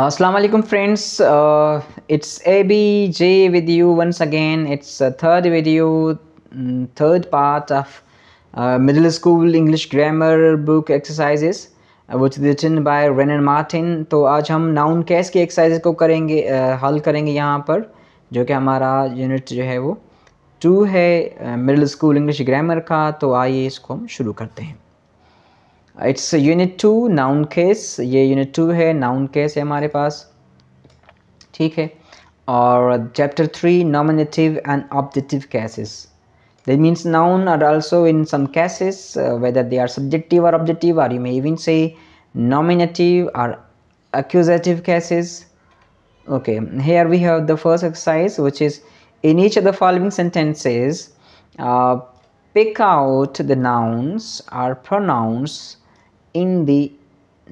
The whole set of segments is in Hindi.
असलकम friends it's A B J with you once again it's third with you third part of middle school English grammar book exercises which written by Wren and Martin तो आज हम नाउन कैस की एक्सरसाइज को करेंगे uh, हल करेंगे यहाँ पर जो कि हमारा यूनिट जो है वो टू है मिडिल स्कूल इंग्लिश ग्रामर का तो आइए इसको हम शुरू करते हैं It's unit two noun case. ये यूनिट टू है नाउन केस है हमारे पास ठीक है और chapter three nominative and objective cases that means noun are also in some cases uh, whether they are subjective or objective or you may even say nominative or accusative cases okay here we have the first exercise which is in each of the following sentences uh, pick out the nouns or pronouns in the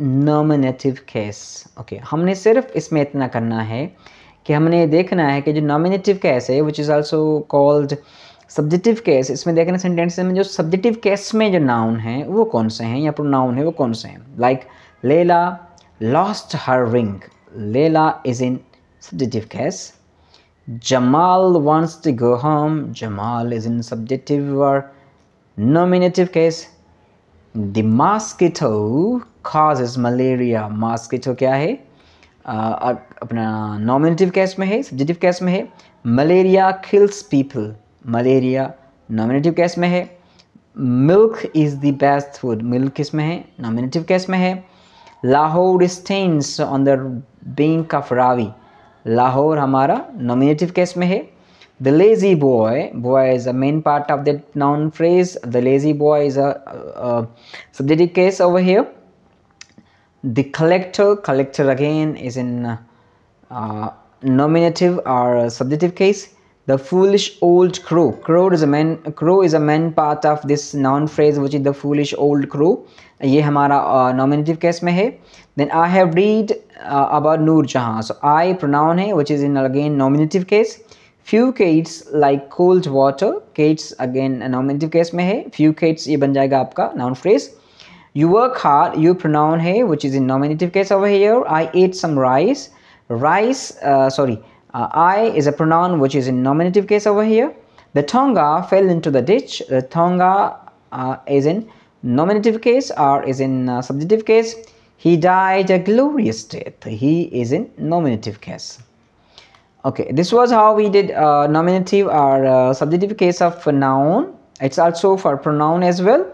nominative case okay हमने सिर्फ इसमें इतना करना है कि हमने देखना है कि जो नॉमिनेटिव केस है which is also called subjective case इसमें देखना सेंटेंस में जो सब्जेक्टिव केस में जो नाउन है वो कौन से हैं या प्रोनाउन है वो कौन से हैं like Laila lost her ring Laila is in subjective case Jamal wants to go home Jamal is in subjective और nominative case the cause is malaria mosquito क्या है आ, अपना नॉमिनेटिव केस में है सब्जेक्टिव केस में है malaria kills people malaria nominative case में है milk is the best food milk किस में है नॉमिनेटिव केस में है Lahore stands on the bank of Ravi Lahore हमारा नॉमिनेटिव केस में है the lazy boy boy is the main part of that noun phrase the lazy boy is a, a, a subjective case over here the collector collector again is in uh, nominative or subjective case the foolish old crow crow is a main crow is a main part of this noun phrase which is the foolish old crow ये हमारा नॉमिनेटिव uh, केस में है then I have read about Noor Jahan so I pronoun है which is in again nominative case. Few cats like cold water cats again nominative case में है फ्यू केट्स ये बन जाएगा आपका noun phrase you work hard you pronoun है which is in nominative case of here I ate some rice rice sorry I is a pronoun which is in nominative case of here the tonga fell into the ditch the tonga is in nominative case or is in subjective case he dies a glorious death he is in in case okay this was how we did uh, nominative or uh, subjective case of noun it's also for pronoun as well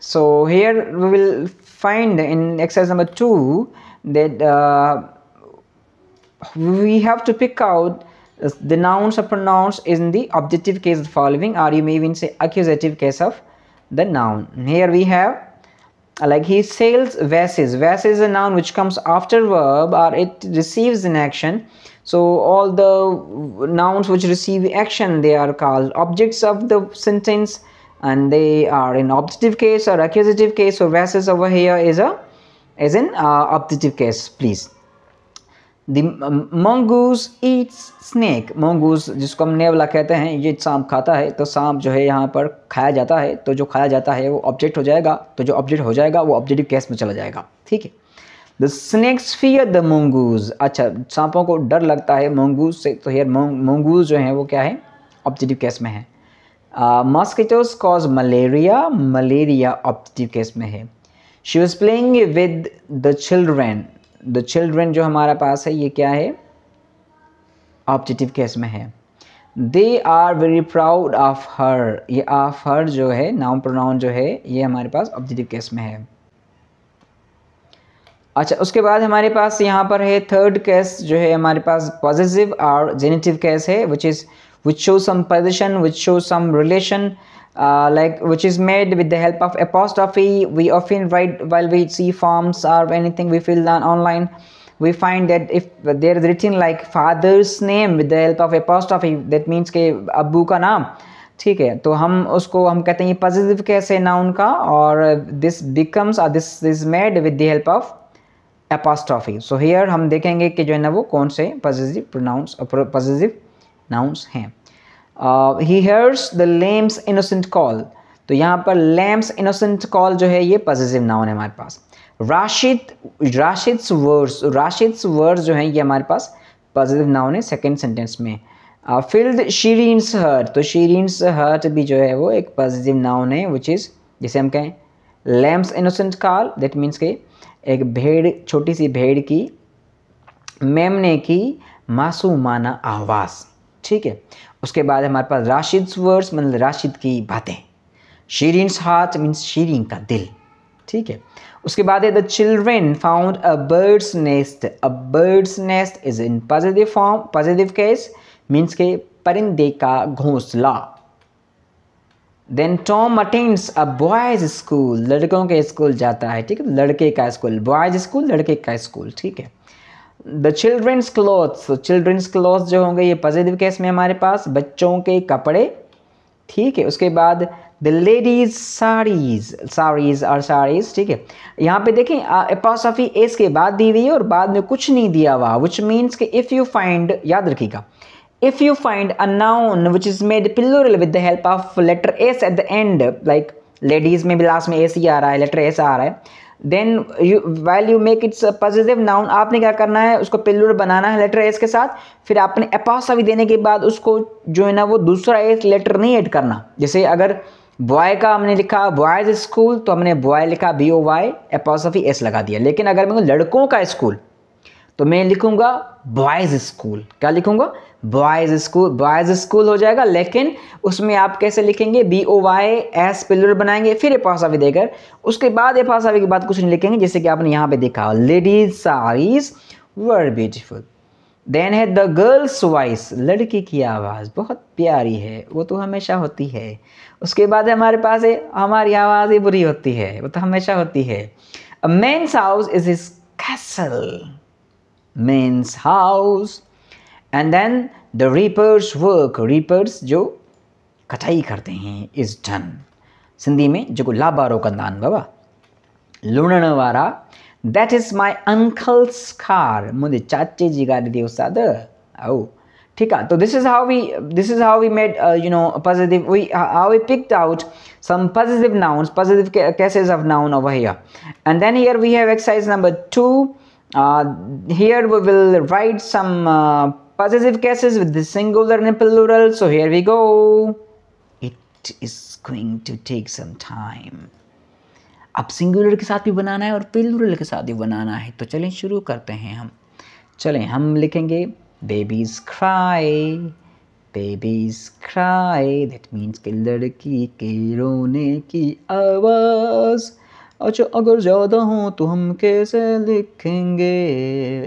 so here we will find in exercise number two that uh, we have to pick out the nouns or pronouns in the objective case of following or you may even say accusative case of the noun here we have like he sells vases vas is a noun which comes after verb or it receives an action so all the nouns which receive action they are called objects of the sentence and they are in optative case or accusative case so vases over here is a is in uh, optative case please the mongoose eats snake mongoose जिसको हम नेवला कहते हैं ये सांप खाता है तो सांप जो है यहाँ पर खाया जाता है तो जो खाया जाता है वो ऑब्जेक्ट हो जाएगा तो जो ऑब्जेक्ट हो जाएगा वो ऑब्जेक्टिव कैस में चला जाएगा ठीक है the snakes fear the mongoose अच्छा सांपों को डर लगता है मंगूज से तो हेयर मंगूज जो है वो क्या है ऑब्जेक्टिव कैस में है mosquitoes cause malaria malaria objective case में है she was playing with the children the children जो हमारे पास है ये क्या है ऑब्जेक्टिव केस में है they are very proud of her ये ऑफ हर जो है नाउन प्रोनाउन जो है ये हमारे पास ऑब्जेक्टिव केस में है अच्छा उसके बाद हमारे पास यहाँ पर है थर्ड केस जो है हमारे पास पॉजिटिव और जेनेटिव केस है which is which show some position which show some relation uh, like which is made with the help of apostrophe we often write while we see forms or anything we fill on online we find that if there is written like father's name with the help of apostrophe that means ke abbu ka naam ठीक है तो हम उसको हम कहते हैं ये पॉजिटिव कैसे नाउन का और दिस बिकम्स और this is made with the help of apostrophe so here हम देखेंगे कि जो है ना वो कौन से पॉजिटिव प्रोनाउंस पॉजिटिव नाउंस हैं he hears the lamb's innocent call तो यहाँ पर लेम्स इनोसेंट कॉल जो है ये पॉजिटिव नाउन है हमारे पास राशिद राशिद्स वर्ड्स राशिद्स वर्ड्स जो हैं ये हमारे पास पॉजिटिव नाउन है सेकेंड सेंटेंस में फिल्ड शीरिनस हर्ट तो शीरिनस हर्ट भी जो है वो एक पॉजिटिव नाउन है विच इज़ जैसे हम कहें lamb's innocent call that means के एक भेड़ छोटी सी भेड़ की मेमने की मासूमाना आवाज़ ठीक है उसके बाद हमारे पास राशिद वर्ड्स मतलब राशिद की बातें शीरिन हार्ट मीन्स शीरिन का दिल ठीक है उसके बाद है the children found a bird's nest a bird's nest is in positive form positive case means के परिंदे का घोंसला then Tom attends a boys school लड़कों के स्कूल जाता है ठीक है लड़के का स्कूल बॉयज स्कूल लड़के का स्कूल ठीक है the children's clothes children's clothes जो होंगे ये पॉजिटिव केस में हमारे पास बच्चों के कपड़े ठीक है उसके बाद द लेडीज साड़ीज साड़ीज और साड़ीज ठीक है यहाँ पे देखें एपोसॉफी एस के बाद दी हुई है और बाद में कुछ नहीं दिया हुआ विच मीन्स के इफ़ यू फाइंड याद रखिएगा if you find a noun which is made plural with the help of letter S at the end like ladies में भी लास्ट में ए ही आ रहा है लेटर एस आ रहा है then you will you make its positive noun आपने क्या करना है उसको पिल्लुर बनाना है लेटर एस के साथ फिर आपने एपासवी देने के बाद उसको जो है ना वो दूसरा एस लेटर नहीं ऐड करना जैसे अगर बॉय का हमने लिखा बॉयज़ स्कूल तो हमने बॉय लिखा बी ओ वाई एपासवी एस लगा दिया लेकिन अगर मैं लड़कों का स्कूल तो मैं लिखूँगा बॉयज़ स्कूल क्या लिखूँगा बॉयज़ स्कूल बॉयज़ स्कूल हो जाएगा लेकिन उसमें आप कैसे लिखेंगे B O Y S plural बनाएंगे फिर एपासावी देकर उसके बाद एपासावी के बाद कुछ नहीं लिखेंगे जैसे कि आपने यहाँ पे देखा ladies saris were beautiful then है द गर्ल्स वॉइस लड़की की आवाज़ बहुत प्यारी है वो तो हमेशा होती है उसके बाद हमारे पास है हमारी आवाज़ ही बुरी होती है वो तो हमेशा होती है men's house is is castle men's house and then the reapers work reapers जो कटाई करते हैं इज डन सिंधी में जेको लाबारो कंदा आहिनि बाबा लुणण वारा that is my uncle's car मुंहिंजे चाचे जी गाॾी थी उस्ताद आओ ठीक है तो this is how we this is how we made you know positive we how we picked out some positive nouns positive cases of noun over here and then here we have exercise number two here we will write some possessive cases with the singular and plural. So here we go. It is going to take some time. अब सिंगुलर के साथ भी बनाना है और प्लूरल के साथ भी बनाना है तो चलें शुरू करते हैं हम चलें हम लिखेंगे babies cry babies cry that means कि लड़की के रोने की आवाज़ अच्छा अगर ज़्यादा हो तो हम कैसे लिखेंगे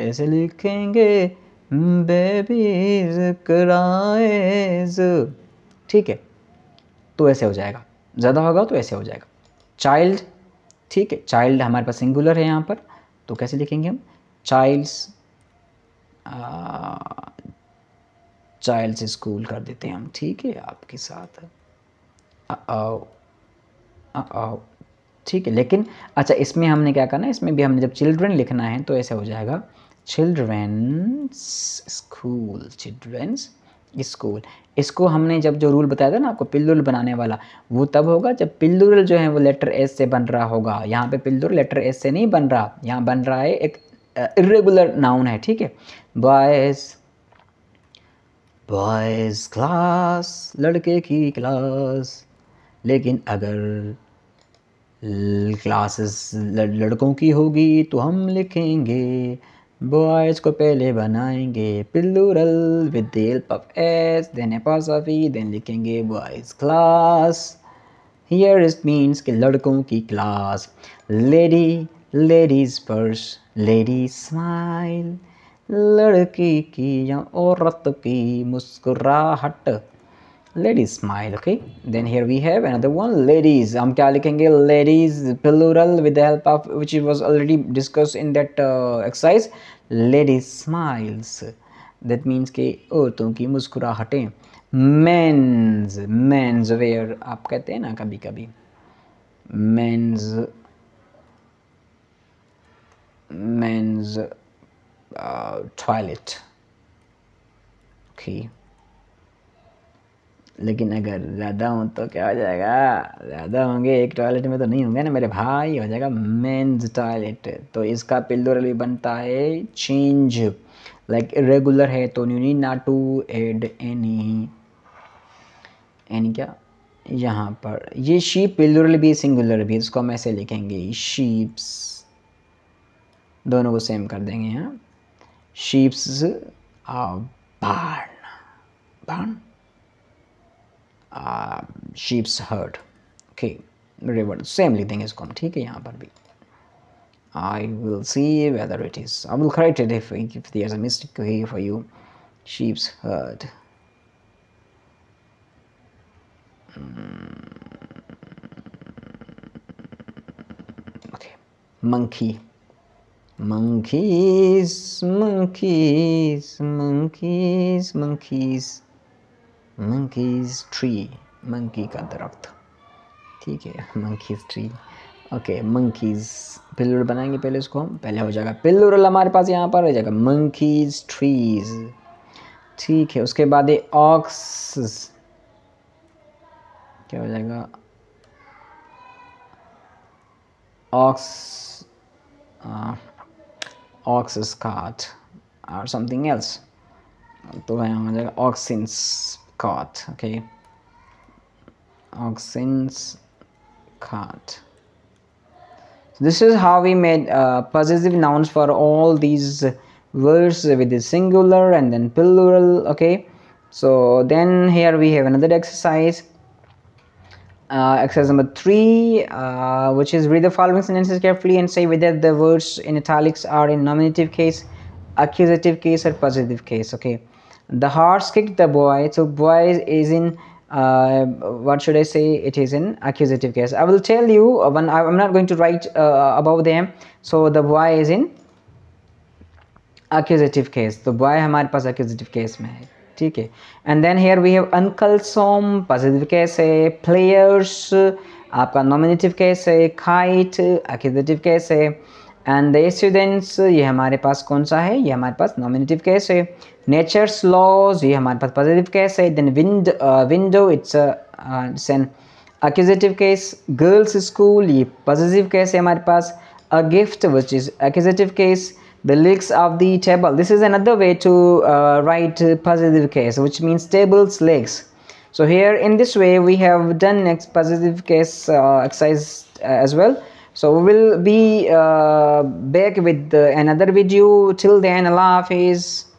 ऐसे लिखेंगे बेबीज क्राइज ठीक है तो ऐसे हो जाएगा ज़्यादा होगा तो ऐसे हो जाएगा चाइल्ड ठीक है चाइल्ड हमारे पास सिंगुलर है यहाँ पर तो कैसे लिखेंगे हम चाइल्ड्स चाइल्ड्स स्कूल कर देते हैं हम ठीक है आपके साथ आओ आओ ठीक है लेकिन अच्छा इसमें हमने क्या करना है इसमें भी हमने जब चिल्ड्रन लिखना है तो ऐसे हो जाएगा चिल्ड्रेंस स्कूल चिल्ड्रेंस स्कूल इसको हमने जब जो रूल बताया था ना आपको पिल्लुल बनाने वाला वो तब होगा जब पिल्लुल जो है वो लेटर एस से बन रहा होगा यहाँ पे पिल्लुल लेटर एस से नहीं बन रहा यहाँ बन रहा है एक इरेगुलर नाउन है ठीक है बॉयज बॉयज क्लास लड़के की क्लास लेकिन अगर क्लासेस लड़कों की होगी तो हम लिखेंगे बॉयज को पहले बनाएंगे plural with the help of S then apostrophe then लिखेंगे boys class here is means के लड़कों की class lady ladies purse lady smile लड़की की या औरत की मुस्कुराहट ladies smile okay then here we have another one ladies हम क्या लिखेंगे ladies plural with the help of which was already discuss in that exercise ladies smiles that means के औरतों की मुस्कुराहटें मेंस मेंस वेयर आप कहते हैं ना कभी कभी मेंस मेंस टॉयलेट ओके लेकिन अगर ज़्यादा हूँ तो क्या हो जाएगा ज़्यादा होंगे एक टॉयलेट में तो नहीं होंगे ना मेरे भाई हो जाएगा मेन्स टॉयलेट तो इसका पिल्लोरल भी बनता है चेंज लाइक रेगुलर है तो you need to add any any क्या यहाँ पर ये शीप पिल्लुरल भी सिंगुलर भी इसको हम ऐसे लिखेंगे शीप्स दोनों को सेम कर देंगे यहाँ शीप्स ऑफ बार्न बार्न uh, sheep's herd okay River. same thing is come. Okay. Here. i will see whether it is i will correct it if if there's a mistake here for you sheep's herd hmm. okay monkey monkeys monkeys monkeys monkeys monkeys tree monkey का दरख्त ठीक है monkeys tree okay monkeys plural बनाएंगे पहले उसको हम पहले हो जाएगा पिल्लर हमारे पास यहाँ पर हो जाएगा मंकीज ट्रीज ठीक है उसके बाद ये ऑक्स क्या हो जाएगा ऑक्स ऑक्स काट और समथिंग एल्स तो यहाँ हो जाएगा oxen's cart okay auctions cart so this is how we made uh, possessive nouns for all these words with the singular and then plural okay so then here we have another exercise uh, exercise number three uh, which is read the following sentences carefully and say whether the words in italics are in nominative case accusative case or positive case okay the horse kicked the boy so boy is in uh, what should I say it is in accusative case I will tell you when I, am not going to write uh, above them so the boy is in accusative case the boy हमारे पास accusative case में है ठीक है and then here we have unculsome positive case players आपका nominative case है kite accusative case and the students ये हमारे पास कौन सा है ये हमारे पास नॉमिनेटिव केस है नेचर्स लॉज ये हमारे पास पॉजिटिव केस है then wind window it's an accusative case girls school ये पॉजिटिव केस है हमारे पास a gift which is accusative case the legs of the table this is another way to write positive case which means tables legs so here in this way we have done next positive case exercise as well so we will be uh, back with uh, another video till then allah hafiz